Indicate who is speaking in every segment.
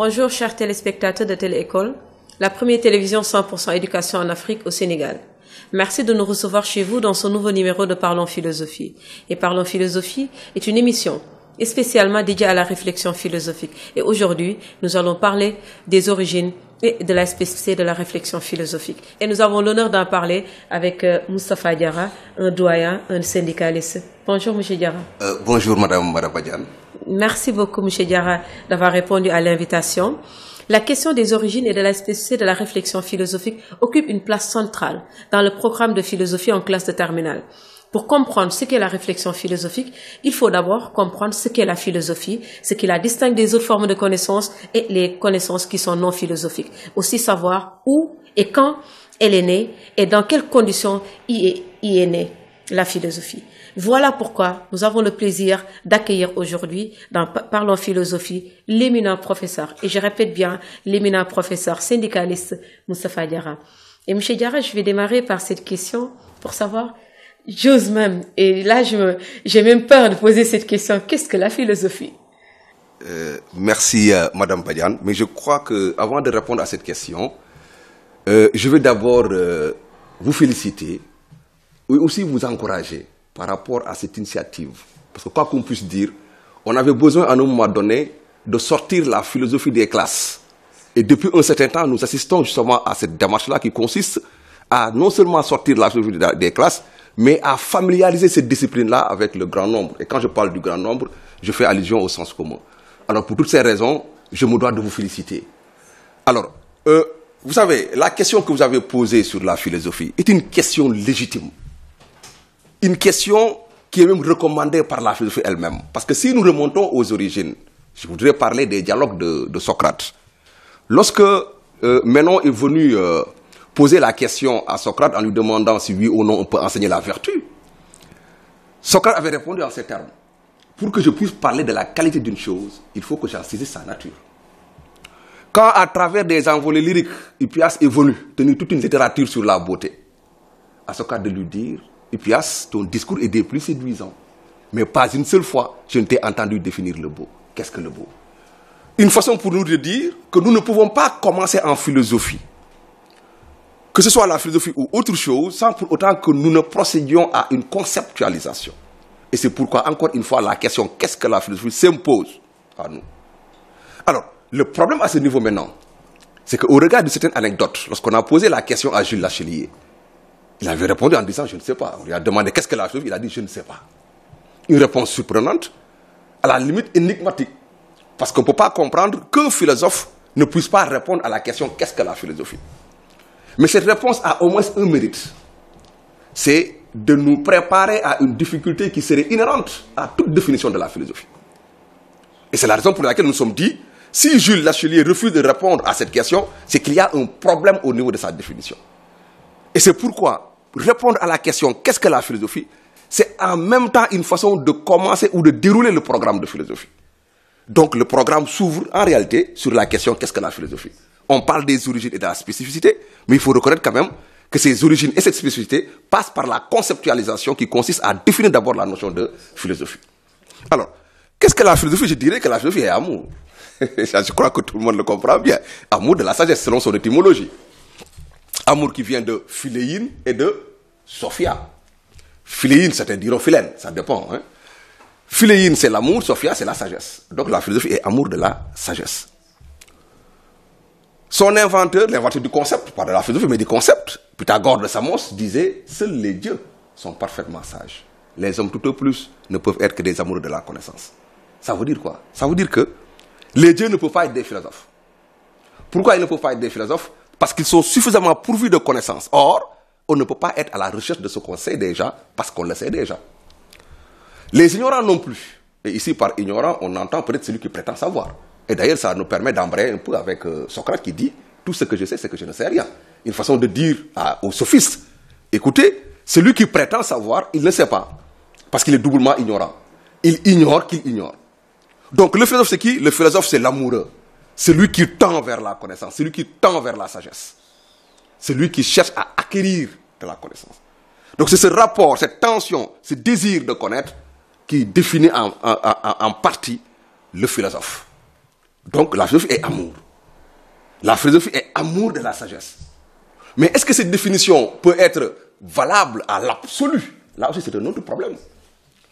Speaker 1: Bonjour chers téléspectateurs de Téléécole, la première télévision 100% éducation en Afrique au Sénégal. Merci de nous recevoir chez vous dans ce nouveau numéro de Parlons Philosophie. Et Parlons Philosophie est une émission spécialement dédiée à la réflexion philosophique. Et aujourd'hui, nous allons parler des origines et de la spécificité de la réflexion philosophique. Et nous avons l'honneur d'en parler avec euh, Moustapha Diarra, un doyen, un syndicaliste. Bonjour, Monsieur Diara.
Speaker 2: Euh, bonjour, Madame Marabadian.
Speaker 1: Merci beaucoup, M. Diarra, d'avoir répondu à l'invitation. La question des origines et de la spécificité de la réflexion philosophique occupe une place centrale dans le programme de philosophie en classe de terminale. Pour comprendre ce qu'est la réflexion philosophique, il faut d'abord comprendre ce qu'est la philosophie, ce qui la distingue des autres formes de connaissances et les connaissances qui sont non philosophiques. Aussi savoir où et quand elle est née et dans quelles conditions y est née la philosophie. Voilà pourquoi nous avons le plaisir d'accueillir aujourd'hui, dans Parlons Philosophie, l'éminent professeur, et je répète bien, l'éminent professeur syndicaliste Moustapha Diarra. Et M. Diarra, je vais démarrer par cette question pour savoir, j'ose même, et là je j'ai même peur de poser cette question, qu'est-ce que la philosophie
Speaker 2: euh, Merci Madame Badian, mais je crois que avant de répondre à cette question, euh, je vais d'abord euh, vous féliciter et aussi vous encourager par rapport à cette initiative. Parce que quoi qu'on puisse dire, on avait besoin à un moment donné de sortir la philosophie des classes. Et depuis un certain temps, nous assistons justement à cette démarche-là qui consiste à non seulement sortir la philosophie des classes, mais à familiariser cette discipline-là avec le grand nombre. Et quand je parle du grand nombre, je fais allusion au sens commun. Alors pour toutes ces raisons, je me dois de vous féliciter. Alors, euh, vous savez, la question que vous avez posée sur la philosophie est une question légitime une question qui est même recommandée par la philosophie elle-même. Parce que si nous remontons aux origines, je voudrais parler des dialogues de, Socrate. Lorsque Menon euh, Ménon est venu euh, poser la question à Socrate en lui demandant si oui ou non on peut enseigner la vertu, Socrate avait répondu en ces termes. Pour que je puisse parler de la qualité d'une chose, il faut que j'en saisisse sa nature. Quand à travers des envolées lyriques, Hippias est venu tenir toute une littérature sur la beauté, à Socrate de lui dire puis, ton discours est des plus séduisants. Mais pas une seule fois, je ne t'ai entendu définir le beau. Qu'est-ce que le beau Une façon pour nous de dire que nous ne pouvons pas commencer en philosophie, que ce soit la philosophie ou autre chose, sans pour autant que nous ne procédions à une conceptualisation. Et c'est pourquoi, encore une fois, la question qu'est-ce que la philosophie s'impose à nous. Alors, le problème à ce niveau maintenant, c'est qu'au regard de certaines anecdotes, lorsqu'on a posé la question à Jules Lachelier, il avait répondu en disant Je ne sais pas. On lui a demandé Qu'est-ce que la philosophie, Il a dit Je ne sais pas. Une réponse surprenante, à la limite énigmatique. Parce qu'on ne peut pas comprendre qu'un philosophe ne puisse pas répondre à la question Qu'est-ce que la philosophie Mais cette réponse a au moins un mérite c'est de nous préparer à une difficulté qui serait inhérente à toute définition de la philosophie. Et c'est la raison pour laquelle nous sommes dit si Jules Lachelier refuse de répondre à cette question, c'est qu'il y a un problème au niveau de sa définition. Et c'est pourquoi répondre à la question qu'est-ce que la philosophie C'est en même temps une façon de commencer ou de dérouler le programme de philosophie. Donc le programme s'ouvre en réalité sur la question qu'est-ce que la philosophie On parle des origines et de la spécificité, mais il faut reconnaître quand même que ces origines et cette spécificité passent par la conceptualisation qui consiste à définir d'abord la notion de philosophie. Alors, qu'est-ce que la philosophie Je dirais que la philosophie est amour. je crois que tout le monde le comprend bien. Amour de la sagesse selon son étymologie. Amour qui vient de Philéine et de Sophia. Philéine, c'est un dirophilène, ça dépend. Hein. c'est l'amour, Sophia, c'est la sagesse. Donc la philosophie est amour de la sagesse. Son inventeur, l'inventeur du concept, pas de la philosophie, mais du concept, Pythagore de Samos, disait Seuls les dieux sont parfaitement sages. Les hommes tout au plus ne peuvent être que des amoureux de la connaissance. Ça veut dire quoi Ça veut dire que les dieux ne peuvent pas être des philosophes. Pourquoi ils ne peuvent pas être des philosophes parce qu'ils sont suffisamment pourvus de connaissances. Or, on ne peut pas être à la recherche de ce qu'on sait déjà, parce qu'on le sait déjà. Les ignorants non plus. Et ici, par ignorant, on entend peut-être celui qui prétend savoir. Et d'ailleurs, ça nous permet d'embrayer un peu avec euh, Socrate qui dit Tout ce que je sais, c'est que je ne sais rien. Une façon de dire aux sophistes Écoutez, celui qui prétend savoir, il ne sait pas, parce qu'il est doublement ignorant. Il ignore qu'il ignore. Donc, le philosophe, c'est qui Le philosophe, c'est l'amoureux. Celui qui tend vers la connaissance, celui qui tend vers la sagesse, celui qui cherche à acquérir de la connaissance. Donc c'est ce rapport, cette tension, ce désir de connaître qui définit en, en partie le philosophe. Donc la philosophie est amour. La philosophie est amour de la sagesse. Mais est-ce que cette définition peut être valable à l'absolu Là aussi, c'est un autre problème.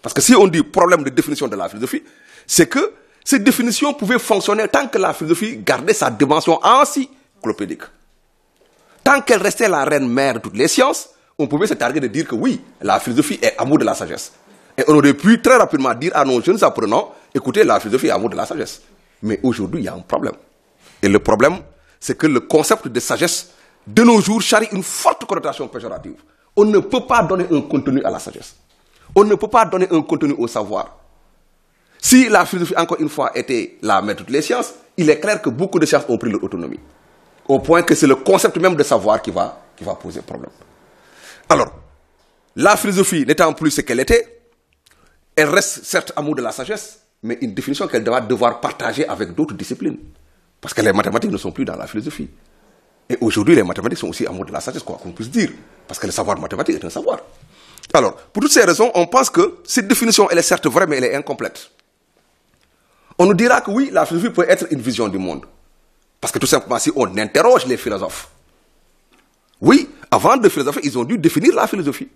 Speaker 2: Parce que si on dit problème de définition de la philosophie, c'est que cette définition pouvait fonctionner tant que la philosophie gardait sa dimension encyclopédique. Tant qu'elle restait la reine mère de toutes les sciences, on pouvait se targuer de dire que oui, la philosophie est amour de la sagesse. Et on aurait pu très rapidement dire à nos jeunes apprenants, écoutez, la philosophie est amour de la sagesse. Mais aujourd'hui, il y a un problème. Et le problème, c'est que le concept de sagesse, de nos jours, charrie une forte connotation péjorative. On ne peut pas donner un contenu à la sagesse. On ne peut pas donner un contenu au savoir. Si la philosophie, encore une fois, était la mère de toutes les sciences, il est clair que beaucoup de sciences ont pris leur autonomie. Au point que c'est le concept même de savoir qui va, qui va poser problème. Alors, la philosophie n'étant plus ce qu'elle était, elle reste certes amour de la sagesse, mais une définition qu'elle va devoir partager avec d'autres disciplines. Parce que les mathématiques ne sont plus dans la philosophie. Et aujourd'hui, les mathématiques sont aussi amour de la sagesse, quoi qu'on puisse dire. Parce que le savoir mathématique est un savoir. Alors, pour toutes ces raisons, on pense que cette définition, elle est certes vraie, mais elle est incomplète on nous dira que oui, la philosophie peut être une vision du monde. Parce que tout simplement, si on interroge les philosophes, oui, avant de philosopher, ils ont dû définir la philosophie.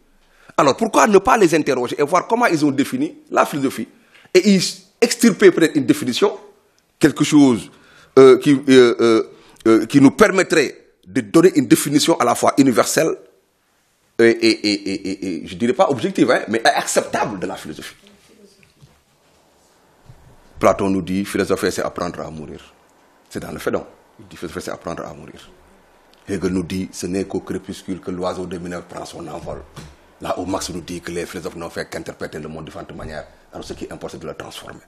Speaker 2: Alors pourquoi ne pas les interroger et voir comment ils ont défini la philosophie Et ils extirper peut-être une définition, quelque chose euh, qui, euh, euh, qui nous permettrait de donner une définition à la fois universelle et, je ne je dirais pas objective, hein, mais acceptable de la philosophie. Platon nous dit philosophie c'est apprendre à mourir. C'est dans le fait donc. Il dit philosophie c'est apprendre à mourir. Hegel nous dit ce n'est qu'au crépuscule que l'oiseau de Minerve prend son envol. Là où Marx nous dit que les philosophes n'ont fait qu'interpréter le monde de différentes manières, alors ce qui importe, c'est de le transformer.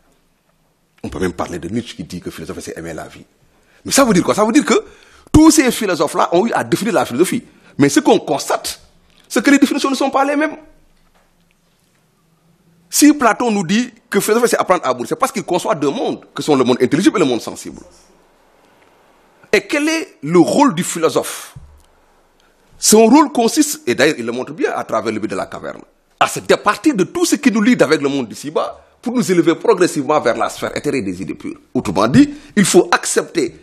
Speaker 2: On peut même parler de Nietzsche qui dit que philosophie c'est aimer la vie. Mais ça veut dire quoi Ça veut dire que tous ces philosophes-là ont eu à définir la philosophie. Mais ce qu'on constate, c'est que les définitions ne sont pas les mêmes. Si Platon nous dit que philosophe, c'est apprendre à bourrer, c'est parce qu'il conçoit deux mondes, que sont le monde intelligible et le monde sensible. Et quel est le rôle du philosophe Son rôle consiste, et d'ailleurs il le montre bien à travers le but de la caverne, à se départir de tout ce qui nous lie avec le monde d'ici-bas pour nous élever progressivement vers la sphère éthérée des idées pures. Autrement dit, il faut accepter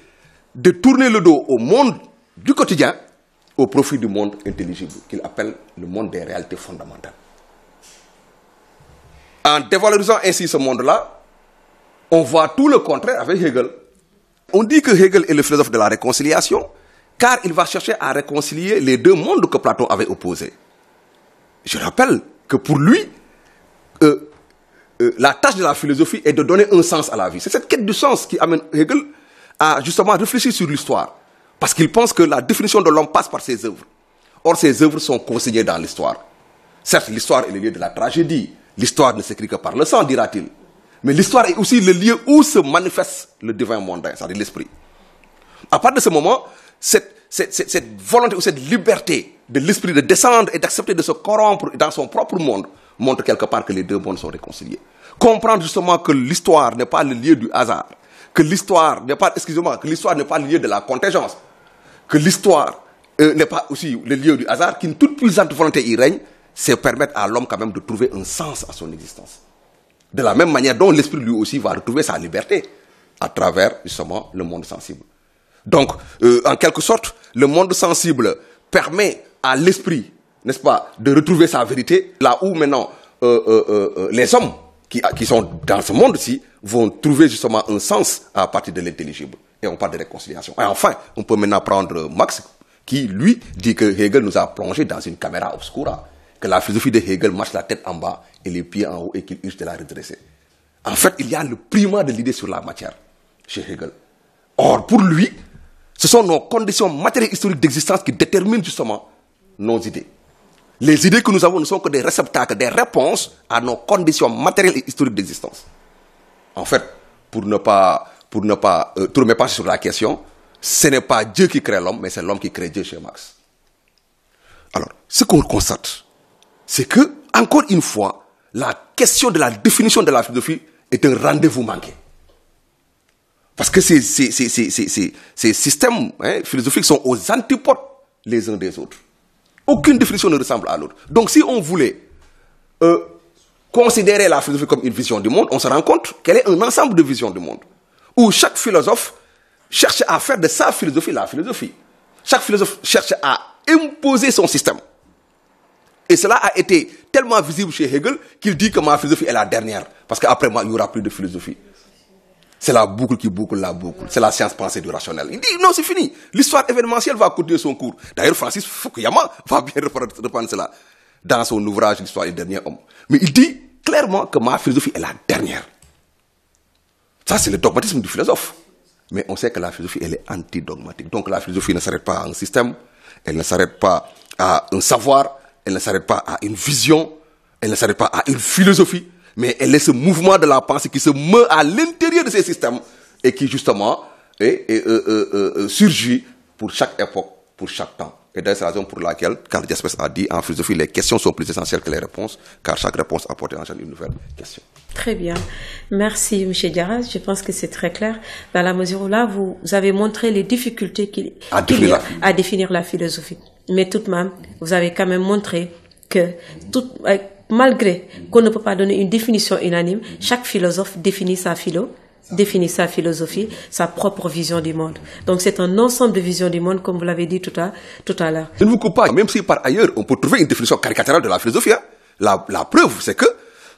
Speaker 2: de tourner le dos au monde du quotidien au profit du monde intelligible, qu'il appelle le monde des réalités fondamentales. En dévalorisant ainsi ce monde-là, on voit tout le contraire avec Hegel. On dit que Hegel est le philosophe de la réconciliation, car il va chercher à réconcilier les deux mondes que Platon avait opposés. Je rappelle que pour lui, euh, euh, la tâche de la philosophie est de donner un sens à la vie. C'est cette quête du sens qui amène Hegel à justement réfléchir sur l'histoire, parce qu'il pense que la définition de l'homme passe par ses œuvres. Or, ses œuvres sont consignées dans l'histoire. Certes, l'histoire est le lieu de la tragédie, L'histoire ne s'écrit que par le sang, dira-t-il. Mais l'histoire est aussi le lieu où se manifeste le divin mondain, c'est-à-dire l'esprit. À partir de ce moment, cette, volonté ou cette liberté de l'esprit de descendre et d'accepter de se corrompre dans son propre monde montre quelque part que les deux mondes sont réconciliés. Comprendre justement que l'histoire n'est pas le lieu du hasard, que l'histoire n'est pas, excusez-moi, que l'histoire n'est pas le lieu de la contingence, que l'histoire euh, n'est pas aussi le lieu du hasard, qu'une toute puissante volonté y règne, c'est permettre à l'homme quand même de trouver un sens à son existence. De la même manière dont l'esprit lui aussi va retrouver sa liberté à travers justement le monde sensible. Donc, euh, en quelque sorte, le monde sensible permet à l'esprit, n'est-ce pas, de retrouver sa vérité, là où maintenant euh, euh, les hommes qui, qui sont dans ce monde-ci vont trouver justement un sens à partir de l'intelligible. Et on parle de réconciliation. Et enfin, on peut maintenant prendre Max, qui lui dit que Hegel nous a plongé dans une caméra obscura que la philosophie de Hegel marche la tête en bas et les pieds en haut et qu'il urge de la redresser. En fait, il y a le primat de l'idée sur la matière chez Hegel. Or, pour lui, ce sont nos conditions matérielles et historiques d'existence qui déterminent justement nos idées. Les idées que nous avons ne sont que des réceptacles, des réponses à nos conditions matérielles et historiques d'existence. En fait, pour ne pas, pour ne pas euh, tourner pas sur la question, ce n'est pas Dieu qui crée l'homme, mais c'est l'homme qui crée Dieu chez Marx. Alors, ce qu'on constate, c'est que, encore une fois, la question de la définition de la philosophie est un rendez-vous manqué. Parce que ces, ces, systèmes hein, philosophiques sont aux antipodes les uns des autres. Aucune définition ne ressemble à l'autre. Donc si on voulait euh, considérer la philosophie comme une vision du monde, on se rend compte qu'elle est un ensemble de visions du monde, où chaque philosophe cherche à faire de sa philosophie la philosophie. Chaque philosophe cherche à imposer son système. Et cela a été tellement visible chez Hegel qu'il dit que ma philosophie est la dernière. Parce qu'après moi, il n'y aura plus de philosophie. C'est la boucle qui boucle la boucle. C'est la science pensée du rationnel. Il dit non, c'est fini. L'histoire événementielle va continuer son cours. D'ailleurs, Francis Fukuyama va bien reprendre cela dans son ouvrage L'histoire du dernier homme. Mais il dit clairement que ma philosophie est la dernière. Ça, c'est le dogmatisme du philosophe. Mais on sait que la philosophie, elle est antidogmatique. Donc la philosophie ne s'arrête pas à un système, elle ne s'arrête pas à un savoir, elle ne s'arrête pas à une vision, elle ne s'arrête pas à une philosophie, mais elle est ce mouvement de la pensée qui se meut à l'intérieur de ces systèmes et qui justement est, euh, euh, euh, surgit pour chaque époque, pour chaque temps. Et c'est la raison pour laquelle quand Jaspers a dit en philosophie, les questions sont plus essentielles que les réponses, car chaque réponse apporte en une nouvelle question.
Speaker 1: Très bien. Merci, M. Diaz. Je pense que c'est très clair. Dans la mesure où là, vous, avez montré les difficultés qu'il y a à définir la philosophie. Mais tout de même, vous avez quand même montré que euh, malgré qu'on ne peut pas donner une définition unanime, chaque philosophe définit sa philo définit sa philosophie, sa propre vision du monde. Donc c'est un ensemble de visions du monde, comme vous l'avez dit tout à, l'heure.
Speaker 2: Je ne vous coupe pas, même si par ailleurs on peut trouver une définition caricaturale de la philosophie. Hein. La, preuve, c'est que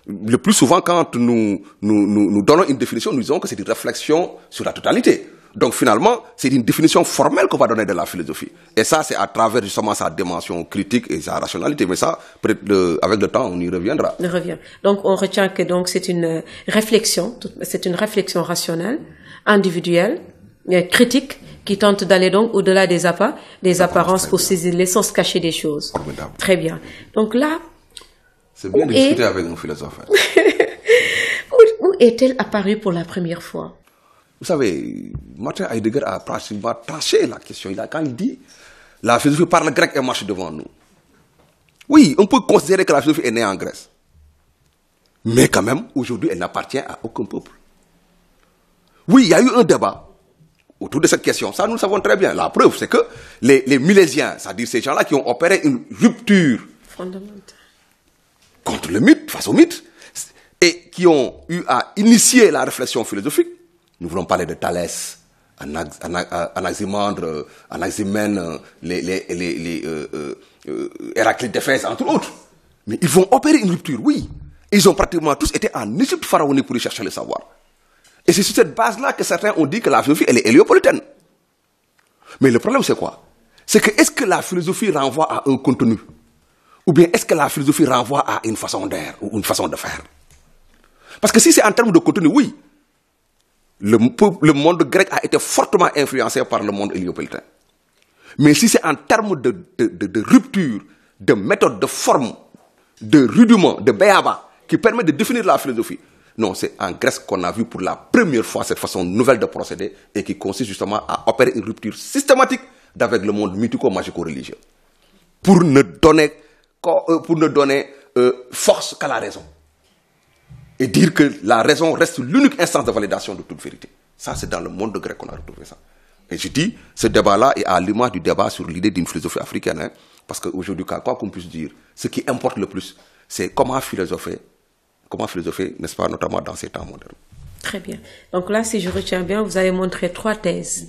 Speaker 2: le plus souvent, quand nous, nous donnons une définition, nous disons que c'est une réflexion sur la totalité. Donc finalement, c'est une définition formelle qu'on va donner de la philosophie. Et ça, c'est à travers justement sa dimension critique et sa rationalité. Mais ça, avec le temps, on y reviendra.
Speaker 1: On revient. Donc on retient que donc c'est une réflexion, c'est une réflexion rationnelle, individuelle, euh, critique, qui tente d'aller donc au-delà des des apparences pour saisir l'essence cacher des choses. Très bien. Donc là.
Speaker 2: C'est bien de discuter avec un philosophe. Hein.
Speaker 1: où est-elle apparue pour la première fois
Speaker 2: vous savez, Martin Heidegger a tranché la question. Il a, quand il dit la philosophie parle grec et marche devant nous. Oui, on peut considérer que la philosophie est née en Grèce. Mais quand même, aujourd'hui, elle n'appartient à aucun peuple. Oui, il y a eu un débat autour de cette question. Ça, nous le savons très bien. La preuve, c'est que les, les milésiens, c'est-à-dire ces gens-là qui ont opéré une rupture
Speaker 1: contre
Speaker 2: le mythe, face au mythe, et qui ont eu à initier la réflexion philosophique, nous voulons parler de Thalès, Anaximandre, Anaximène, les, euh, euh, euh, Héraclite d'Éphèse, entre autres. Mais ils vont opérer une rupture, oui. Ils ont pratiquement tous été en Égypte pharaonique pour y chercher le savoir. Et c'est sur cette base-là que certains ont dit que la philosophie, elle est héliopolitaine. Mais le problème, c'est quoi C'est que est-ce que la philosophie renvoie à un contenu Ou bien est-ce que la philosophie renvoie à une façon d'être ou une façon de faire Parce que si c'est en termes de contenu, oui, le, monde grec a été fortement influencé par le monde héliopolitain. Mais si c'est en termes de, rupture, de méthode, de forme, de rudiment, de béaba, qui permet de définir la philosophie, non, c'est en Grèce qu'on a vu pour la première fois cette façon nouvelle de procéder et qui consiste justement à opérer une rupture systématique avec le monde mythico-magico-religieux pour ne donner, euh, pour ne donner euh, force qu'à la raison et dire que la raison reste l'unique instance de validation de toute vérité. Ça, c'est dans le monde grec qu'on a retrouvé ça. Et je dis, ce débat-là est à l'image du débat sur l'idée d'une philosophie africaine. Hein. parce qu'aujourd'hui, quoi qu'on puisse dire, ce qui importe le plus, c'est comment philosopher, comment philosopher, n'est-ce pas, notamment dans ces temps modernes.
Speaker 1: Très bien. Donc là, si je retiens bien, vous avez montré trois thèses.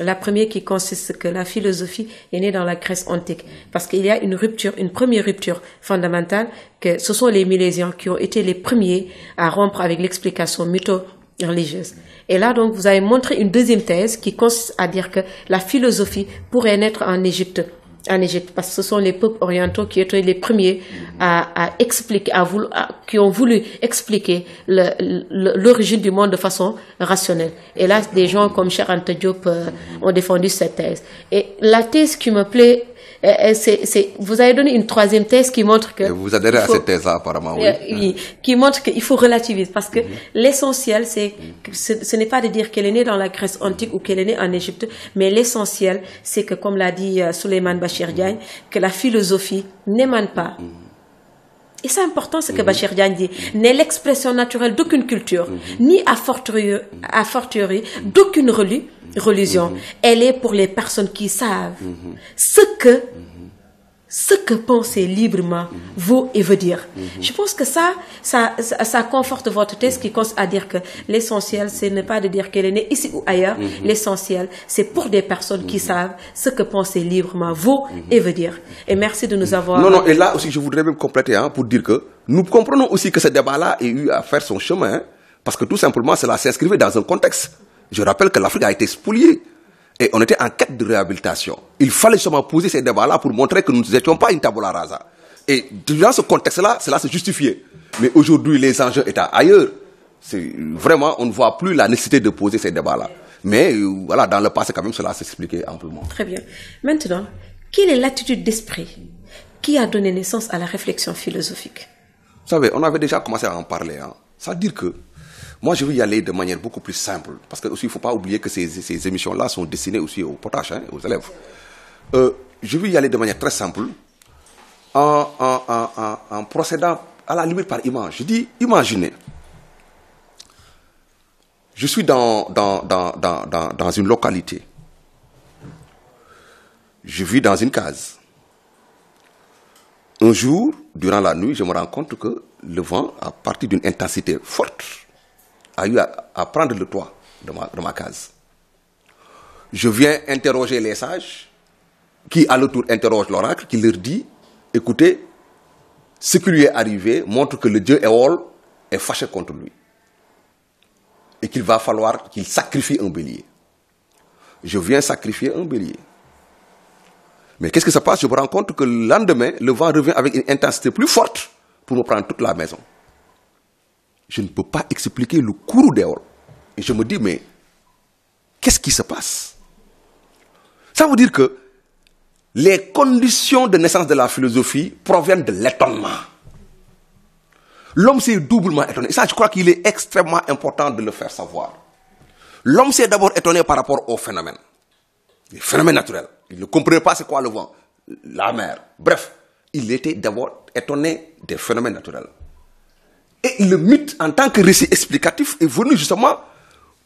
Speaker 1: La première qui consiste que la philosophie est née dans la Grèce antique, parce qu'il y a une rupture, une première rupture fondamentale, que ce sont les Milésiens qui ont été les premiers à rompre avec l'explication mytho-religieuse. Et là, donc, vous avez montré une deuxième thèse qui consiste à dire que la philosophie pourrait naître en Égypte en ah, Égypte, parce que ce sont les peuples orientaux qui étaient les premiers mm-hmm. à, expliquer, à qui ont voulu expliquer l'origine du monde de façon rationnelle. Et là, des gens comme Cher Diop euh, mm-hmm. ont défendu cette thèse. Et la thèse qui me plaît euh, euh, vous avez donné une troisième thèse qui montre que... vous adhérez à cette thèse apparemment, euh, oui. qui montre qu'il faut relativiser, parce que mhm. l'essentiel, c'est, mhm. ce, n'est pas de dire qu'elle est née dans la Grèce antique ou qu'elle est née en Égypte, mais l'essentiel, c'est que, comme l'a dit Suleiman Bachir Diagne, mhm. que la philosophie n'émane pas et c'est important ce que mhm. Bachir Diagne dit, mhm. n'est l'expression naturelle d'aucune culture, mhm. ni à à fortiori d'aucune religion. Elle est pour les personnes qui savent ce que ce que penser librement vaut et veut dire. Mhm. Je pense que ça, ça, ça, conforte votre thèse qui consiste à dire que l'essentiel, ce n'est pas de dire qu'elle est née ici ou ailleurs. Mhm. L'essentiel, c'est pour des personnes qui mhm. savent ce que penser librement vaut et veut dire. Et merci de nous avoir... Non, non, et
Speaker 2: là aussi, je voudrais même compléter hein, pour dire que nous comprenons aussi que ce débat-là a eu à faire son chemin, hein, parce que tout simplement, cela s'inscrivait dans un contexte. Je rappelle que l'Afrique a été spoliée et on était en quête de réhabilitation. Il fallait justement poser ces débats-là pour montrer que nous n'étions pas une tabula rasa. Et dans ce contexte-là, cela se justifiait. Mais aujourd'hui, les enjeux étaient ailleurs, c'est vraiment, on ne voit plus la nécessité de poser ces débats-là. Mais euh, voilà, dans le passé, quand même, cela s'expliquait amplement.
Speaker 1: Très bien. Maintenant, quelle est l'attitude d'esprit qui a donné naissance à la réflexion philosophique
Speaker 2: Vous savez, on avait déjà commencé à en parler. Hein. Ça veut dire que moi, je veux y aller de manière beaucoup plus simple, parce qu'il ne faut pas oublier que ces, émissions-là sont destinées aussi aux potaches, hein, aux élèves. Euh, je veux y aller de manière très simple, en, procédant à la limite par image. Je dis, imaginez, je suis dans, une localité, je vis dans une case. Un jour, durant la nuit, je me rends compte que le vent, a parti d'une intensité forte, a eu à, prendre le toit de ma, de ma, case. Je viens interroger les sages, qui à leur tour interrogent l'oracle, qui leur dit, écoutez, ce qui lui est arrivé montre que le dieu Éol est fâché contre lui et qu'il va falloir qu'il sacrifie un bélier. Je viens sacrifier un bélier. Mais qu'est-ce que ça passe Je me rends compte que le lendemain, le vent revient avec une intensité plus forte pour me prendre toute la maison je ne peux pas expliquer le courroux dehors. Et je me dis, mais qu'est-ce qui se passe Ça veut dire que les conditions de naissance de la philosophie proviennent de l'étonnement. L'homme s'est doublement étonné. ça, je crois qu'il est extrêmement important de le faire savoir. L'homme s'est d'abord étonné par rapport aux phénomènes. Les phénomènes naturels. Il ne comprenait pas c'est quoi le vent, la mer. Bref, il était d'abord étonné des phénomènes naturels. Et le mythe, en tant que récit explicatif, est venu justement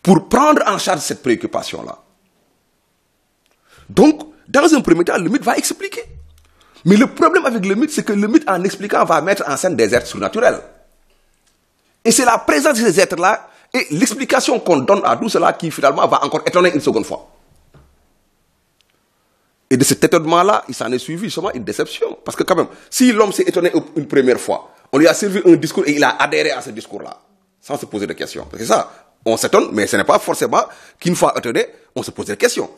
Speaker 2: pour prendre en charge cette préoccupation-là. Donc, dans un premier temps, le mythe va expliquer. Mais le problème avec le mythe, c'est que le mythe, en expliquant, va mettre en scène des êtres surnaturels. Et c'est la présence de ces êtres-là et l'explication qu'on donne à tout cela qui finalement va encore étonner une seconde fois. Et de cet étonnement-là, il s'en est suivi justement une déception. Parce que quand même, si l'homme s'est étonné une première fois, on lui a servi un discours et il a adhéré à ce discours-là, sans se poser de questions. Parce que ça, on s'étonne, mais ce n'est pas forcément qu'une fois étonné, on se pose des questions.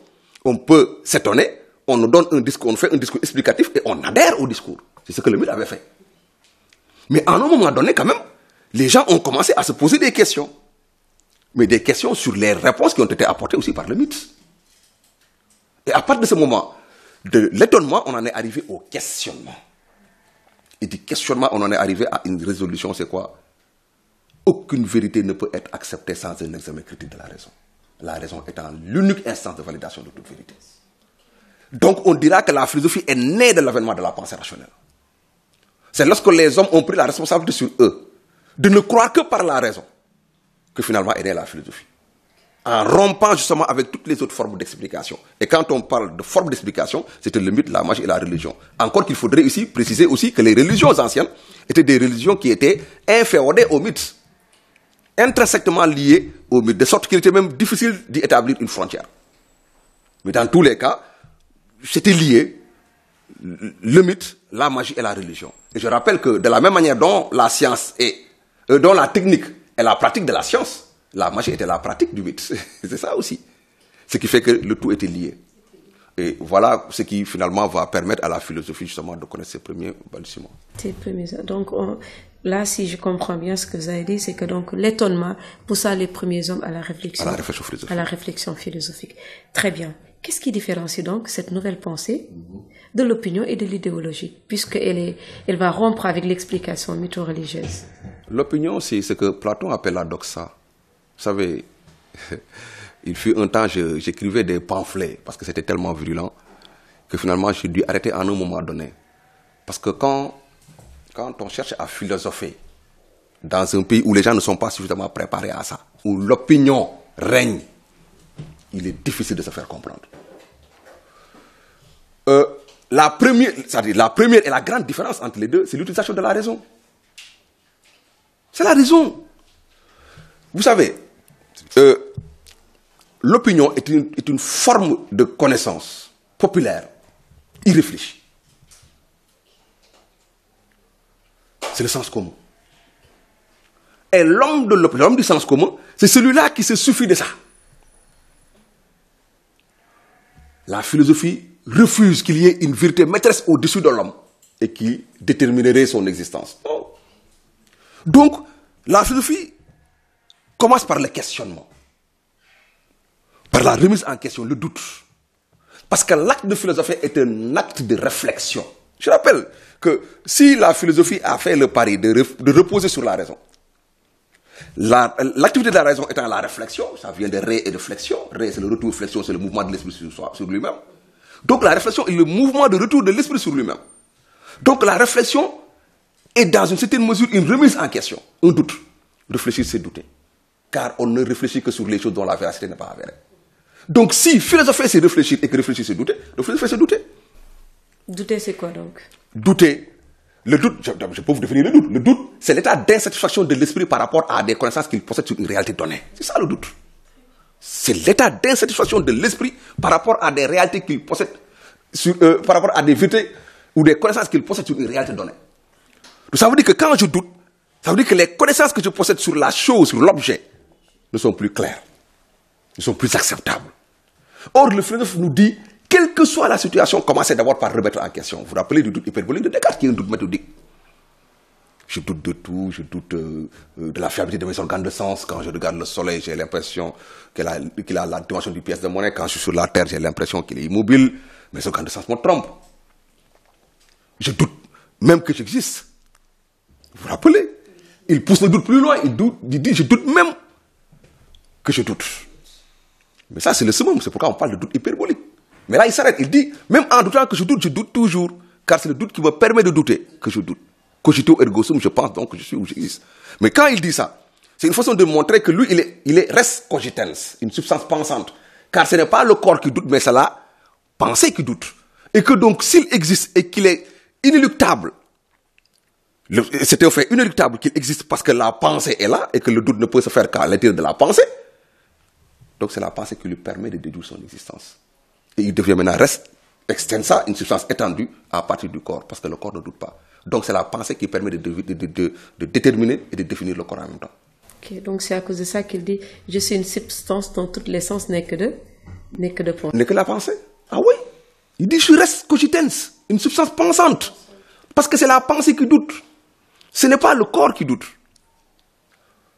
Speaker 2: On peut s'étonner, on nous donne un discours, on fait un discours explicatif et on adhère au discours. C'est ce que le mythe avait fait. Mais à un moment donné, quand même, les gens ont commencé à se poser des questions. Mais des questions sur les réponses qui ont été apportées aussi par le mythe. Et à partir de ce moment, de l'étonnement, on en est arrivé au questionnement. Il dit questionnement, on en est arrivé à une résolution, c'est quoi Aucune vérité ne peut être acceptée sans un examen critique de la raison. La raison étant l'unique instance de validation de toute vérité. Donc on dira que la philosophie est née de l'avènement de la pensée rationnelle. C'est lorsque les hommes ont pris la responsabilité sur eux de ne croire que par la raison que finalement est née la philosophie en rompant justement avec toutes les autres formes d'explication. Et quand on parle de formes d'explication, c'était le mythe, la magie et la religion. Encore qu'il faudrait ici préciser aussi que les religions anciennes étaient des religions qui étaient inféodées au mythe, intrinsèquement liées au mythe, de sorte qu'il était même difficile d'y établir une frontière. Mais dans tous les cas, c'était lié le mythe, la magie et la religion. Et je rappelle que de la même manière dont la science est, euh, dont la technique est la pratique de la science, la magie était la pratique du mythe. c'est ça aussi. Ce qui fait que le tout était lié. Et voilà ce qui finalement va permettre à la philosophie justement de connaître ses premiers balissements.
Speaker 1: Ses premiers. Donc là, si je comprends bien ce que vous avez dit, c'est que donc l'étonnement poussa les premiers hommes à la réflexion, à la réflexion, philosophique. Très bien. Qu'est-ce qui différencie donc cette nouvelle pensée de l'opinion et de l'idéologie, puisqu'elle elle va rompre avec l'explication mytho-religieuse
Speaker 2: L'opinion, c'est ce que Platon appelle la doxa. Vous savez, il fut un temps, j'écrivais des pamphlets parce que c'était tellement virulent que finalement, j'ai dû arrêter à un moment donné. Parce que quand, on cherche à philosopher dans un pays où les gens ne sont pas suffisamment préparés à ça, où l'opinion règne, il est difficile de se faire comprendre. Euh, la la première et la grande différence entre les deux, c'est l'utilisation de la raison. C'est la raison. Vous savez, euh, l'opinion est une, forme de connaissance populaire, irréfléchie. C'est le sens commun. Et l'homme de l'homme du sens commun, c'est celui-là qui se suffit de ça. La philosophie refuse qu'il y ait une vérité maîtresse au-dessus de l'homme et qui déterminerait son existence. Donc, la philosophie commence par le questionnement, par la remise en question, le doute. Parce que l'acte de philosophie est un acte de réflexion. Je rappelle que si la philosophie a fait le pari de, de reposer sur la raison, l'activité de la raison étant la réflexion, ça vient de ré et de flexion. Ré, c'est le retour, flexion, c'est le mouvement de l'esprit sur, sur lui-même. Donc la réflexion est le mouvement de retour de l'esprit sur lui-même. Donc la réflexion est dans une certaine mesure une remise en question, un doute. Réfléchir, c'est douter car on ne réfléchit que sur les choses dont la véracité n'est pas avérée. Donc si philosopher, c'est réfléchir et que réfléchir, c'est douter, le philosopher, c'est douter.
Speaker 1: Douter, c'est quoi donc
Speaker 2: Douter. Le doute, je, peux vous définir le doute. Le doute, c'est l'état d'insatisfaction de l'esprit par rapport à des connaissances qu'il possède sur une réalité donnée. C'est ça le doute. C'est l'état d'insatisfaction de l'esprit par rapport à des réalités qu'il possède, sur, euh, par rapport à des vérités ou des connaissances qu'il possède sur une réalité donnée. Donc ça veut dire que quand je doute, ça veut dire que les connaissances que je possède sur la chose, sur l'objet, ne sont plus clairs, ils sont plus acceptables. Or, le philosophe nous dit, quelle que soit la situation, commencez d'abord par remettre en question. Vous vous rappelez du doute hyperbolique de Descartes, qui est un doute méthodique. Je doute de tout, je doute euh, euh, de la fiabilité de mes organes de sens. Quand je regarde le soleil, j'ai l'impression qu'il a, a, la dimension pièce de monnaie. Quand je suis sur la terre, j'ai l'impression qu'il est immobile. Mes organes de sens me trompent. Je doute même que j'existe. Vous vous rappelez Il pousse le doute plus loin. Il, doute, il dit, je doute même que je doute. Mais ça, c'est le summum. C'est pourquoi on parle de doute hyperbolique. Mais là, il s'arrête. Il dit, même en doutant que je doute, je doute toujours. Car c'est le doute qui me permet de douter que je doute. Cogito ergo sum, je pense donc que je suis où j'existe. Mais quand il dit ça, c'est une façon de montrer que lui, il est, il est res cogitens, une substance pensante. Car ce n'est pas le corps qui doute, mais c'est la pensée qui doute. Et que donc, s'il existe et qu'il est inéluctable, cest au fait inéluctable qu'il existe parce que la pensée est là et que le doute ne peut se faire qu'à l'intérieur de la pensée, donc c'est la pensée qui lui permet de déduire son existence. Et il devient maintenant reste, extensa une substance étendue à partir du corps, parce que le corps ne doute pas. Donc c'est la pensée qui permet de, déterminer et de définir le corps en même
Speaker 1: temps. donc c'est à cause de ça qu'il dit, je suis une substance dont toute l'essence n'est que de n'est que de pensée. N'est que
Speaker 2: la pensée Ah oui Il dit, je suis cogitens, une substance pensante. Parce que c'est la pensée qui doute. Ce n'est pas le corps qui doute.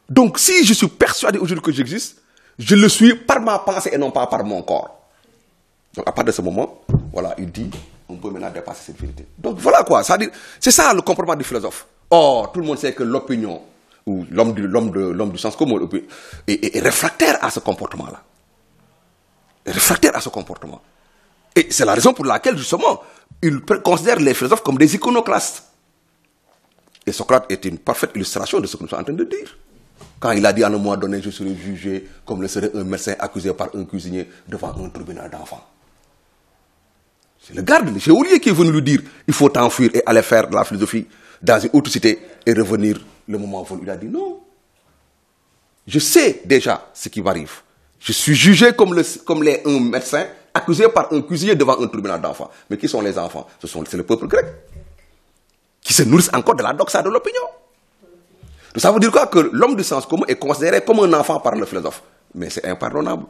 Speaker 2: Donc si je suis persuadé aujourd'hui que j'existe, je le suis par ma pensée et non pas par mon corps. Donc à partir de ce moment, voilà, il dit, on peut maintenant dépasser cette vérité. Donc voilà quoi, c'est ça le comportement du philosophe. Or, tout le monde sait que l'opinion, ou l'homme du, l'homme du sens commun, est, réfractaire à ce comportement-là. Réfractaire à ce comportement. Et c'est la raison pour laquelle, justement, il considère les philosophes comme des iconoclastes. Et Socrate est une parfaite illustration de ce que nous sommes en train de dire. Quand il a dit à un moment donné, je serai jugé comme le serait un médecin accusé par un cuisinier devant un tribunal d'enfants. C'est le garde, le oublié qui est venu lui dire, il faut t'enfuir et aller faire de la philosophie dans une autre cité et revenir le moment venu. Il a dit non. Je sais déjà ce qui va arriver. Je suis jugé comme, le, comme les, un médecin accusé par un cuisinier devant un tribunal d'enfants. Mais qui sont les enfants Ce sont le peuple grec qui se nourrissent encore de la doxa de l'opinion. Donc ça veut dire quoi Que l'homme du sens commun est considéré comme un enfant par le philosophe. Mais c'est impardonnable.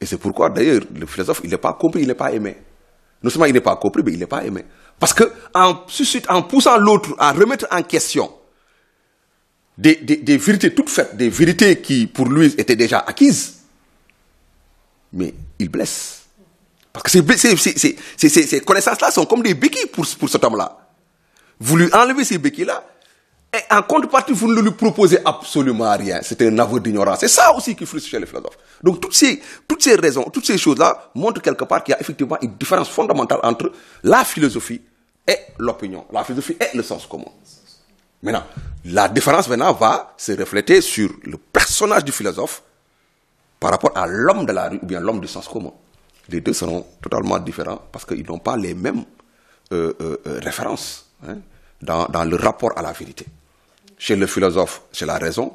Speaker 2: Et c'est pourquoi d'ailleurs le philosophe, il n'est pas compris, il n'est pas aimé. Non seulement il n'est pas compris, mais il n'est pas aimé. Parce que en, en poussant l'autre à remettre en question des, vérités toutes faites, des vérités qui pour lui étaient déjà acquises, mais il blesse. Parce que ces, connaissances-là sont comme des béquilles pour, pour cet homme-là. Vous lui enlevez ces béquilles-là, et en contrepartie, vous ne lui proposez absolument rien. C'est un aveu d'ignorance. C'est ça aussi qui frustre chez les philosophes. Donc toutes ces, raisons, toutes ces choses-là montrent quelque part qu'il y a effectivement une différence fondamentale entre la philosophie et l'opinion, la philosophie et le sens commun. Maintenant, la différence va se refléter sur le personnage du philosophe par rapport à l'homme de la rue ou bien l'homme du sens commun. Les deux seront totalement différents parce qu'ils n'ont pas les mêmes euh, euh, euh, références hein, dans le rapport à la vérité. Chez le philosophe, c'est la raison.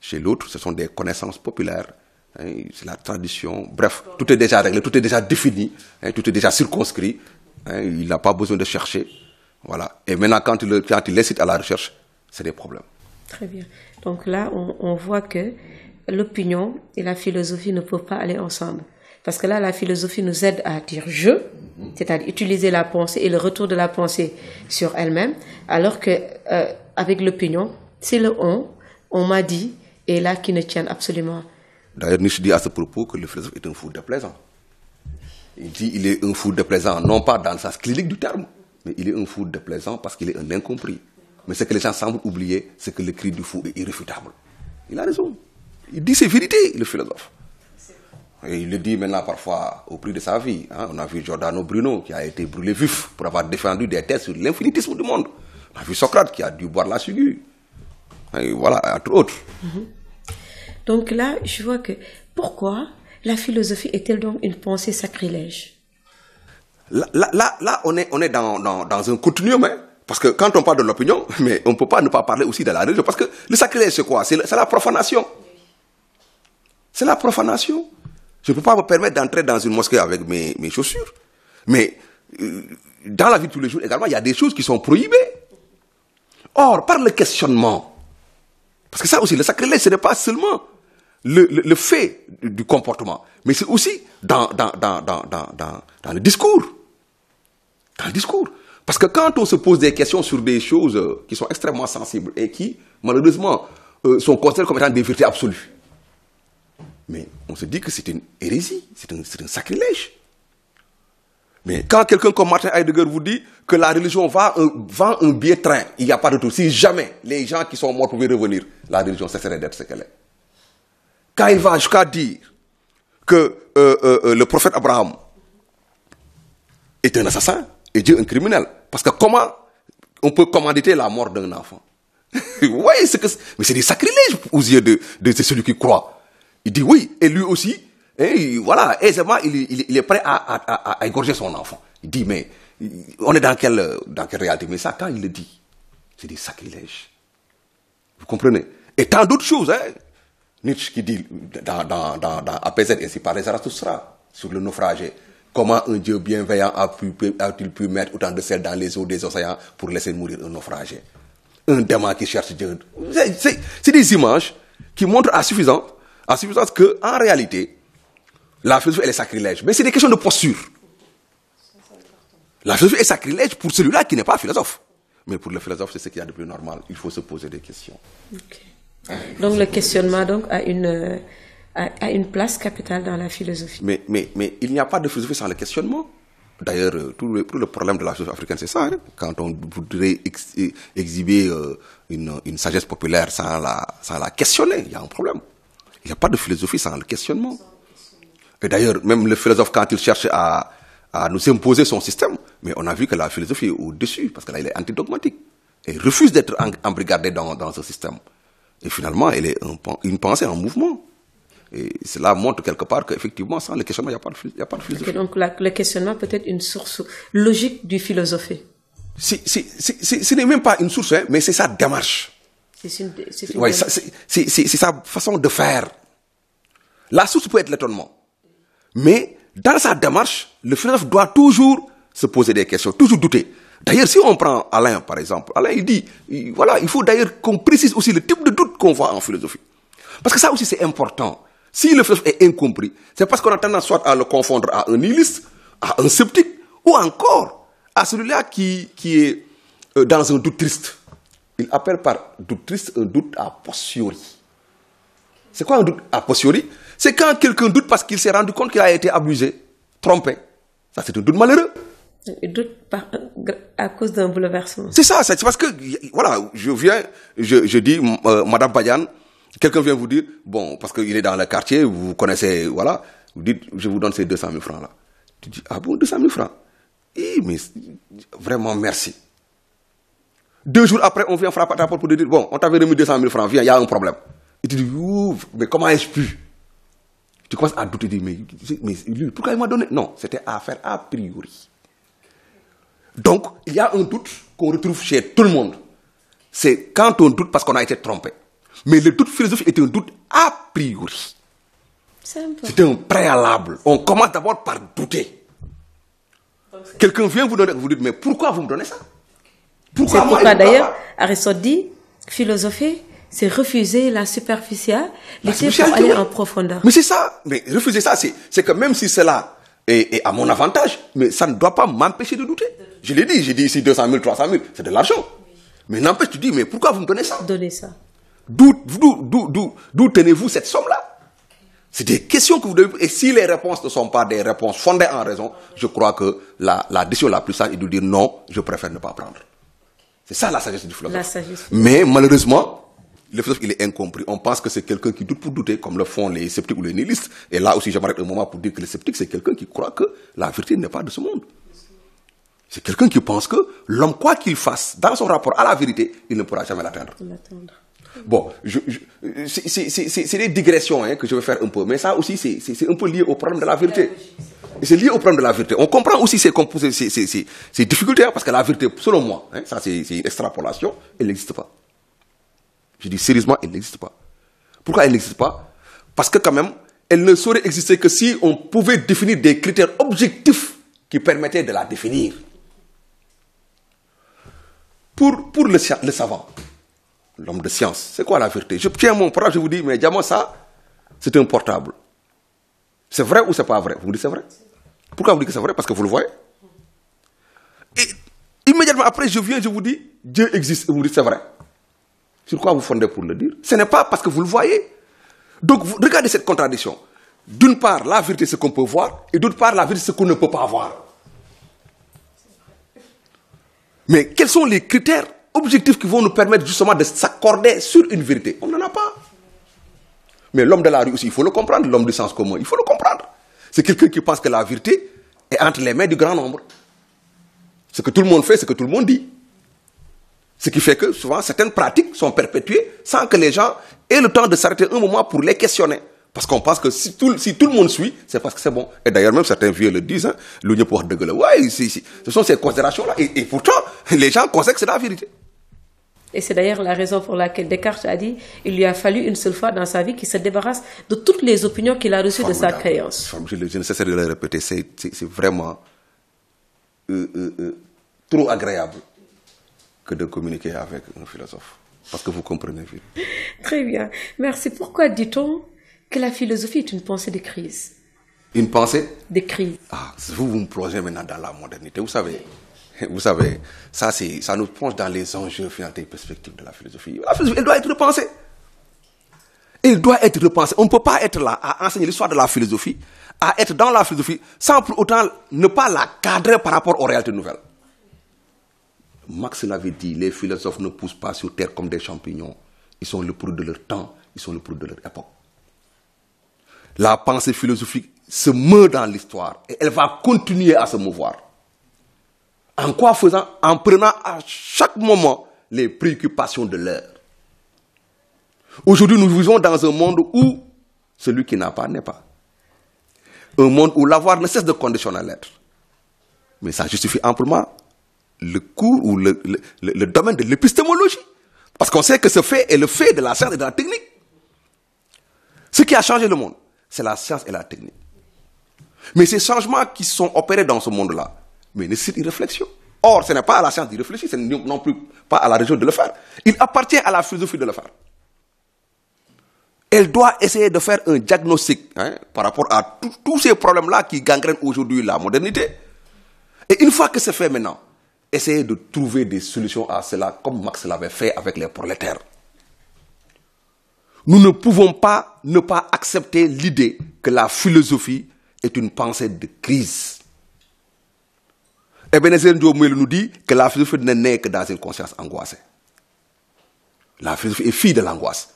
Speaker 2: Chez l'autre, ce sont des connaissances populaires. Hein, c'est la tradition. Bref, tout est déjà réglé, tout est déjà défini, hein, tout est déjà circonscrit. Hein, il n'a pas besoin de chercher. Voilà. Et maintenant, quand il, quand à la recherche, c'est des problèmes.
Speaker 1: Très bien. Donc là, on, voit que l'opinion et la philosophie ne peuvent pas aller ensemble. Parce que là, la philosophie nous aide à dire je, c'est-à-dire utiliser la pensée et le retour de la pensée sur elle-même, alors que euh, avec l'opinion, c'est le on, on m'a dit, et là qui ne tiennent absolument.
Speaker 2: D'ailleurs, Nietzsche dit à ce propos que le philosophe est un fou de plaisant. Il dit il est un fou de plaisant, non pas dans le sens clinique du terme, mais il est un fou de plaisant parce qu'il est un incompris. Mais ce que les gens semblent oublier, c'est que le cri du fou est irréfutable. Il a raison. Il dit ses vérités, le philosophe. Et il le dit maintenant parfois au prix de sa vie. Hein. On a vu Giordano Bruno qui a été brûlé vif pour avoir défendu des thèses sur l'infinitisme du monde. On a vu Socrate qui a dû boire la suguie voilà, entre autres.
Speaker 1: Mhm. Donc là, je vois que pourquoi la philosophie est-elle donc une pensée sacrilège
Speaker 2: là, là, on est, on est dans, dans, un continuum. Hein. Parce que quand on parle de l'opinion, mais on ne peut pas ne pas parler aussi de la religion. Parce que le sacrilège, c'est quoi C'est la profanation. C'est la profanation. Je ne peux pas me permettre d'entrer dans une mosquée avec mes, mes chaussures. Mais euh, dans la vie de tous les jours également, il y a des choses qui sont prohibées. Or, par le questionnement, parce que ça aussi, le sacrilège, ce n'est pas seulement le, fait du, comportement, mais c'est aussi dans, le discours. Dans le discours. Parce que quand on se pose des questions sur des choses euh, qui sont extrêmement sensibles et qui, malheureusement, euh, sont considérées comme étant des vérités absolues, mais on se dit que c'est une hérésie, c'est un sacrilège quand quelqu'un comme Martin Heidegger vous dit que la religion va un, vend un billet train, il n'y a pas de tout. Si jamais les gens qui sont morts pouvaient revenir, la religion cesserait d'être ce qu'elle est. Quand il va jusqu'à dire que euh, euh, euh, le prophète Abraham est un assassin et Dieu un criminel, parce que comment on peut commanditer la mort d'un enfant Oui, mais c'est des sacrilèges aux yeux de celui qui croit. Il dit oui, et lui aussi, et voilà, aisément, il, il, il est prêt à, à, à, à, égorger son enfant. Il dit, mais on est dans quelle, dans quelle réalité Mais ça, quand il le dit, c'est des sacrilèges. Vous comprenez Et tant d'autres choses, hein Nietzsche qui dit dans, dans, dans, dans et ainsi par les sur le naufragé. Comment un Dieu bienveillant a-t-il pu mettre autant de sel dans les eaux des océans pour laisser mourir un naufragé Un démon qui cherche Dieu. C'est des images qui montrent à suffisance, à suffisance que, en réalité, la philosophie, elle est sacrilège. Mais c'est des questions de posture. La philosophie est sacrilège pour celui-là qui n'est pas philosophe. Mais pour le philosophe, c'est ce qu'il y a de plus normal. Il faut se poser des questions.
Speaker 1: Donc le questionnement donc, a, une, euh, a, une place capitale dans la philosophie.
Speaker 2: Mais, mais, mais il n'y a pas de philosophie sans le questionnement. D'ailleurs, euh, tout, le problème de la philosophie africaine, c'est ça. Hein. Quand on voudrait e, exhiber euh, une, une, sagesse populaire sans la, sans la questionner, il y a un problème. Il n'y a pas de philosophie sans le questionnement. Et d'ailleurs, même le philosophe, quand il cherche à, à nous imposer son système, mais on a vu que la philosophie est au-dessus, parce qu'elle est antidogmatique. Elle refuse d'être embrigadée dans, dans, ce système. Et finalement, elle est une pensée en mouvement. Et cela montre quelque part qu'effectivement, sans le questionnement, il n'y a, pas de, philosophie. donc,
Speaker 1: le questionnement peut être une source logique du philosophie.
Speaker 2: ce n'est même pas une source, hein, mais c'est sa démarche.
Speaker 1: C'est
Speaker 2: sa façon de faire. La source peut être l'étonnement. Mais dans sa démarche, le philosophe doit toujours se poser des questions, toujours douter. D'ailleurs, si on prend Alain, par exemple, Alain, il dit, voilà, il faut d'ailleurs qu'on précise aussi le type de doute qu'on voit en philosophie. Parce que ça aussi, c'est important. Si le philosophe est incompris, c'est parce qu'on a tendance soit à le confondre à un nihiliste, à un sceptique, ou encore à celui-là qui, qui est euh, dans un doute triste. Il appelle par doute triste un doute a posteriori. C'est quoi un doute a posteriori c'est quand quelqu'un doute parce qu'il s'est rendu compte qu'il a été abusé, trompé. Ça, c'est un doute malheureux.
Speaker 1: Il doute euh, à cause d'un bouleversement.
Speaker 2: C'est ça, c'est parce que, voilà, je viens, je, je dis, euh, Madame Badiane, quelqu'un vient vous dire, bon, parce qu'il est dans le quartier, vous connaissez, voilà, vous dites, je vous donne ces 200 000 francs-là. Tu dis, ah bon, 200 000 francs Eh, mais vraiment, merci. Deux jours après, on vient frapper à ta porte pour te dire, bon, on t'avait remis 200 000 francs, viens, il y a un problème. Et tu dis, ouf, mais comment ai-je pu tu commences à douter, mais, pourquoi il m'a donné Non, c'était à faire a priori. Donc, il y a un doute qu'on retrouve chez tout le monde. C'est quand on doute parce qu'on a été trompé. Mais le doute philosophique est un doute a priori.
Speaker 1: C'est un
Speaker 2: préalable. On commence d'abord par douter. Quelqu'un vient vous donner, vous dites, mais pourquoi vous me donnez ça C'est pourquoi d'ailleurs,
Speaker 1: Aristote dit, philosophie, c'est refuser la superficialité pour aller en profondeur. Mais
Speaker 2: c'est ça. Mais refuser ça, c'est que même si cela est, à mon avantage, mais ça ne doit pas m'empêcher de douter. Je l'ai dit, j'ai dit ici 200 000, 300 000, c'est de l'argent. Mais n'empêche, tu dis, mais pourquoi vous me donnez ça Donnez ça. D'où tenez-vous cette somme-là C'est des questions que vous devez... Et si les réponses ne sont pas des réponses fondées en raison, je crois que la, la décision la plus sage est de dire non, je préfère ne pas prendre. C'est ça la sagesse du philosophe. La sagesse. Mais malheureusement, le philosophe, il est incompris. On pense que c'est quelqu'un qui doute pour douter, comme le font les sceptiques ou les nihilistes. Et là aussi, j'arrête un moment pour dire que le sceptique, c'est quelqu'un qui croit que la vérité n'est pas de ce monde. C'est quelqu'un qui pense que l'homme, quoi qu'il fasse, dans son rapport à la vérité, il ne pourra jamais l'atteindre. Bon, c'est des digressions hein, que je vais faire un peu, mais ça aussi, c'est un peu lié au problème de la vérité. C'est lié au problème de la vérité. On comprend aussi ces, ces, ces, difficultés, hein, parce que la vérité, selon moi, hein, ça c'est une extrapolation, elle n'existe pas. Je dis sérieusement, elle n'existe pas. Pourquoi elle n'existe pas Parce que quand même, elle ne saurait exister que si on pouvait définir des critères objectifs qui permettaient de la définir. Pour, pour le, savant, l'homme de science, c'est quoi la vérité Je tiens mon bras, je vous dis, mais dis-moi ça, c'est un portable. C'est vrai ou c'est pas vrai Vous dites c'est vrai Pourquoi vous dites que c'est vrai Parce que vous le voyez. Et immédiatement après, je viens, je vous dis, Dieu existe. Vous vous dites c'est vrai. Sur quoi vous fondez pour le dire Ce n'est pas parce que vous le voyez. Donc, regardez cette contradiction. D'une part, la vérité, c'est ce qu'on peut voir, et d'autre part, la vérité, c'est ce qu'on ne peut pas voir. Mais quels sont les critères objectifs qui vont nous permettre justement de s'accorder sur une vérité On n'en a pas. Mais l'homme de la rue aussi, il faut le comprendre, l'homme du sens commun, il faut le comprendre. C'est quelqu'un qui pense que la vérité est entre les mains du grand nombre. Ce que tout le monde fait, c'est ce que tout le monde dit. Ce qui fait que souvent certaines pratiques sont perpétuées sans que les gens aient le temps de s'arrêter un moment pour les questionner. Parce qu'on pense que si tout, le monde suit, c'est parce que c'est bon. Et d'ailleurs, même certains vieux le disent, l'Union pour de ce sont ces considérations-là. Et, pourtant, les gens considèrent que c'est la vérité.
Speaker 1: Et c'est d'ailleurs la raison pour laquelle Descartes a dit il lui a fallu une seule fois dans sa vie qu'il se débarrasse de toutes les opinions qu'il a reçues de sa créance.
Speaker 2: Je ne cesse de le répéter, c'est vraiment euh, euh, euh, trop agréable que de communiquer avec un philosophe. Parce que vous comprenez vite.
Speaker 1: Très bien. Merci. Pourquoi dit-on que la philosophie est une pensée de crise Une pensée De crise.
Speaker 2: Ah, vous, vous me plongez maintenant dans la modernité. Vous savez, vous savez, ça, ça nous plonge dans les enjeux finalement et perspectives de la philosophie. La philosophie, elle doit être repensée. Elle doit être repensée. On ne peut pas être là à enseigner l'histoire de la philosophie, à être dans la philosophie, sans pour autant ne pas la cadrer par rapport aux réalités nouvelles. Max l'avait dit, les philosophes ne poussent pas sur terre comme des champignons. Ils sont le produit de leur temps, ils sont le produit de leur époque. La pensée philosophique se meurt dans l'histoire et elle va continuer à se mouvoir. En quoi faisant En prenant à chaque moment les préoccupations de l'heure. Aujourd'hui, nous vivons dans un monde où celui qui n'a pas n'est pas. Un monde où l'avoir ne cesse de conditionner l'être. Mais ça justifie amplement le cours ou le, domaine de l'épistémologie. Parce qu'on sait que ce fait est le fait de la science et de la technique. Ce qui a changé le monde, c'est la science et la technique. Mais ces changements qui sont opérés dans ce monde-là, mais nécessitent une réflexion. Or, ce n'est pas à la science d'y réfléchir, ce n'est non plus pas à la région de le faire. Il appartient à la philosophie de le faire. Elle doit essayer de faire un diagnostic hein, par rapport à tous ces problèmes-là qui gangrènent aujourd'hui la modernité. Et une fois que c'est fait maintenant, essayer de trouver des solutions à cela, comme Max l'avait fait avec les prolétaires. Nous ne pouvons pas ne pas accepter l'idée que la philosophie est une pensée de crise. Ebenezer Ndiomouel nous dit que la philosophie ne naît que dans une conscience angoissée. La philosophie est fille de l'angoisse.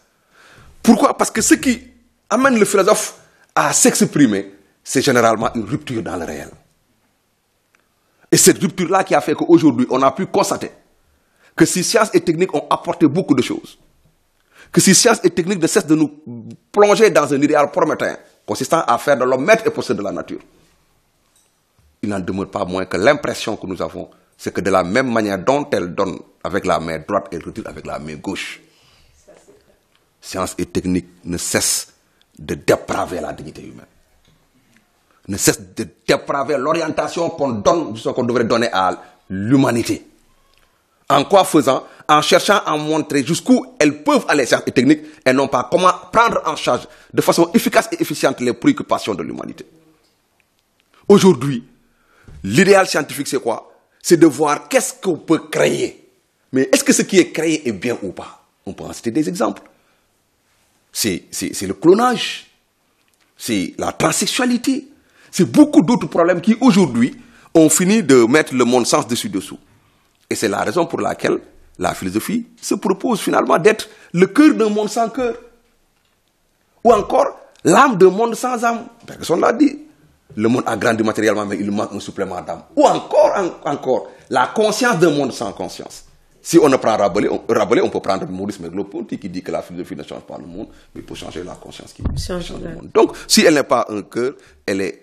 Speaker 2: Pourquoi Parce que ce qui amène le philosophe à s'exprimer, c'est généralement une rupture dans le réel. Et cette rupture-là qui a fait qu'aujourd'hui, on a pu constater que si science et technique ont apporté beaucoup de choses, que si science et technique ne cessent de nous plonger dans un idéal prometteur, consistant à faire de l'homme maître et possède de la nature, il n'en demeure pas moins que l'impression que nous avons, c'est que de la même manière dont elle donne avec la main droite, elle retire avec la main gauche. Science et technique ne cessent de dépraver la dignité humaine ne cesse de dépraver l'orientation qu'on donne, ce qu'on devrait donner à l'humanité. En quoi faisant En cherchant à montrer jusqu'où elles peuvent aller, sciences et techniques, et non pas comment prendre en charge de façon efficace et efficiente les préoccupations de l'humanité. Aujourd'hui, l'idéal scientifique, c'est quoi C'est de voir qu'est-ce qu'on peut créer. Mais est-ce que ce qui est créé est bien ou pas On peut en citer des exemples. C'est le clonage, c'est la transsexualité, c'est beaucoup d'autres problèmes qui, aujourd'hui, ont fini de mettre le monde sens dessus dessous. Et c'est la raison pour laquelle la philosophie se propose finalement d'être le cœur d'un monde sans cœur. Ou encore l'âme d'un monde sans âme. Personne l'a dit. Le monde a grandi matériellement, mais il manque un supplément d'âme. Ou encore, encore, la conscience d'un monde sans conscience. Si on ne prend Rabelais, on, on peut prendre Maurice merleau qui dit que la philosophie ne change pas le monde, mais il peut changer la conscience qui
Speaker 1: change le monde.
Speaker 2: Donc, si elle n'est pas un cœur, elle est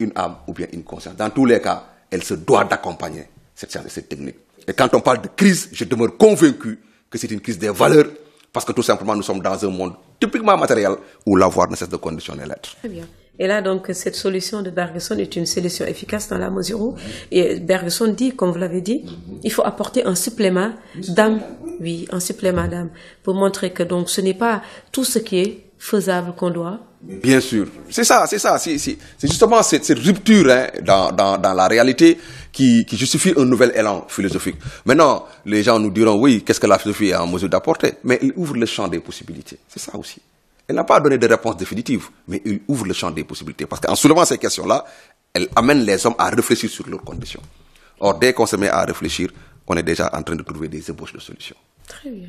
Speaker 2: une âme ou bien une conscience. Dans tous les cas, elle se doit d'accompagner cette cette technique. Et quand on parle de crise, je demeure convaincu que c'est une crise des valeurs, parce que tout simplement, nous sommes dans un monde typiquement matériel où l'avoir ne cesse de conditionner l'être.
Speaker 1: Très bien. Et là, donc, cette solution de Bergson est une solution efficace dans la mesure où, et Bergson dit, comme vous l'avez dit, il faut apporter un supplément d'âme, oui, un supplément d'âme, pour montrer que donc ce n'est pas tout ce qui est faisable qu'on doit
Speaker 2: Bien sûr. C'est ça, c'est ça. C'est justement cette, rupture hein, dans, la réalité qui, justifie un nouvel élan philosophique. Maintenant, les gens nous diront, oui, qu'est-ce que la philosophie est en mesure d'apporter Mais il ouvre le champ des possibilités. C'est ça aussi. Elle n'a pas donné de réponse définitive, mais elle ouvre le champ des possibilités. Parce qu'en soulevant ces questions-là, elle amène les hommes à réfléchir sur leurs conditions. Or, dès qu'on se met à réfléchir, on est déjà en train de trouver des ébauches de solutions.
Speaker 1: Très bien.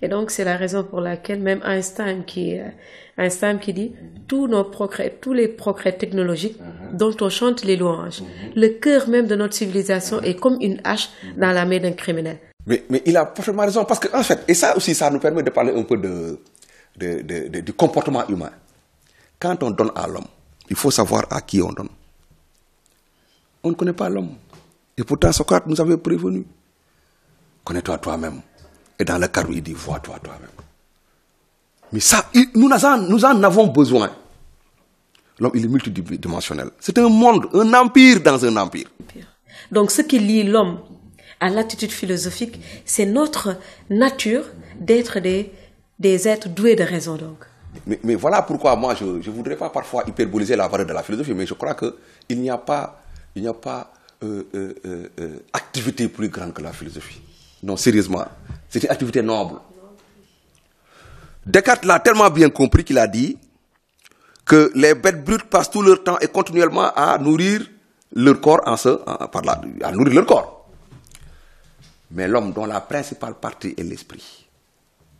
Speaker 1: Et donc, c'est la raison pour laquelle même Einstein qui, euh, Einstein qui dit tous, nos progrès, tous les progrès technologiques mhm. dont on chante les louanges, mhm. le cœur même de notre civilisation mhm. est comme une hache dans la main d'un criminel.
Speaker 2: Mais, mais, il a parfaitement raison parce que, en fait, et ça aussi, ça nous permet de parler un peu de, de, de, du comportement humain. Quand on donne à l'homme, il faut savoir à qui on donne. On ne connaît pas l'homme. Et pourtant, Socrate nous avait prévenu connais-toi toi-même. Et dans le où il dit, vois-toi toi-même. Mais ça, nous, en, nous en avons besoin. L'homme, il est multidimensionnel. C'est un monde, un empire dans un empire.
Speaker 1: Donc ce qui lie l'homme à l'attitude philosophique, c'est notre nature d'être des, des êtres doués de raison.
Speaker 2: Donc. Mais, voilà pourquoi moi, je ne voudrais pas parfois hyperboliser la valeur de la philosophie, mais je crois qu'il n'y a pas, il n'y a pas euh, euh, euh, activité plus grande que la philosophie. Non, sérieusement. C'est une activité noble. Descartes l'a tellement bien compris qu'il a dit que les bêtes brutes passent tout leur temps et continuellement à nourrir leur corps en se, à nourrir leur corps. Mais l'homme dont la principale partie est l'esprit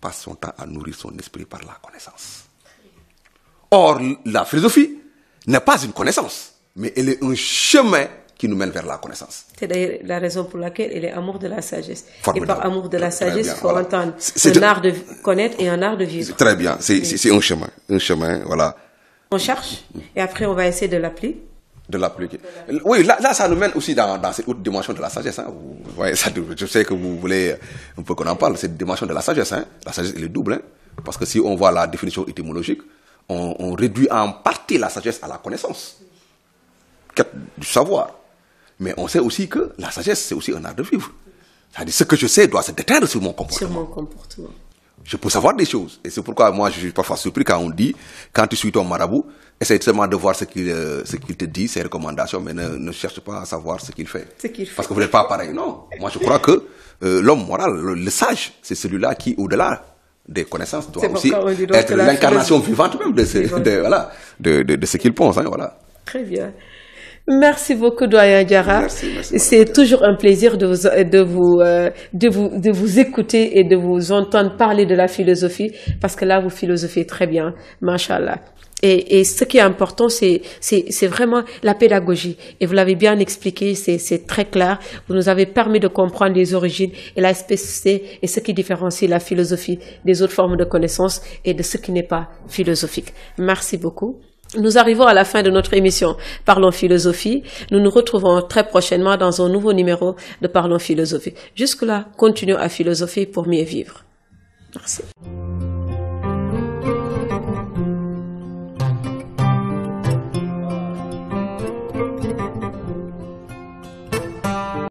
Speaker 2: passe son temps à nourrir son esprit par la connaissance. Or, la philosophie n'est pas une connaissance, mais elle est un chemin qui nous mène vers la connaissance.
Speaker 1: C'est d'ailleurs la raison pour laquelle il est amour de la sagesse. Et par amour de la sagesse, il faut entendre c'est un art de connaître et un art de vivre. Très
Speaker 2: bien, c'est un chemin, un chemin, voilà.
Speaker 1: On cherche et après on va essayer de l'appeler.
Speaker 2: De l'appliquer. Oui, là, là, ça nous mène aussi dans, dans cette autre dimension de la sagesse. Hein. je sais que vous voulez un peu qu'on en parle, cette dimension de la sagesse. Hein. La sagesse, elle est double. Hein. Parce que si on voit la définition étymologique, on, réduit en partie la sagesse à la connaissance. du savoir. Mais on sait aussi que la sagesse, c'est aussi un art de vivre. C'est-à-dire, ce que je sais doit se déteindre sur mon comportement.
Speaker 1: Sur mon comportement.
Speaker 2: Je peux savoir des choses. Et c'est pourquoi moi, je suis parfois surpris quand on dit, quand tu suis ton marabout, essaie seulement de voir ce qu'il euh, ce qu'il te dit, ses recommandations, mais ne, ne cherche pas à savoir ce qu'il fait. Parce que vous n'êtes pas pareil. Non. Moi, je crois que euh, l'homme moral, le, sage, c'est celui-là qui, au-delà des connaissances, doit aussi être l'incarnation vivante même de ce, voilà, de, de, ce qu'il pense. Hein, voilà.
Speaker 1: Très bien. Merci beaucoup, Doyen Diarra. C'est toujours un plaisir de vous, de, vous, euh, de, vous, de vous écouter et de vous entendre parler de la philosophie, parce que là, vous philosophiez très bien, mashallah. Et, et, ce qui est important, c'est vraiment la pédagogie. Et vous l'avez bien expliqué, c'est très clair. Vous nous avez permis de comprendre les origines et la spécificité et ce qui différencie la philosophie des autres formes de connaissances et de ce qui n'est pas philosophique. Merci beaucoup. Nous arrivons à la fin de notre émission Parlons philosophie. Nous nous retrouvons très prochainement dans un nouveau numéro de Parlons philosophie. Jusque-là, continuons à philosopher pour mieux vivre. Merci.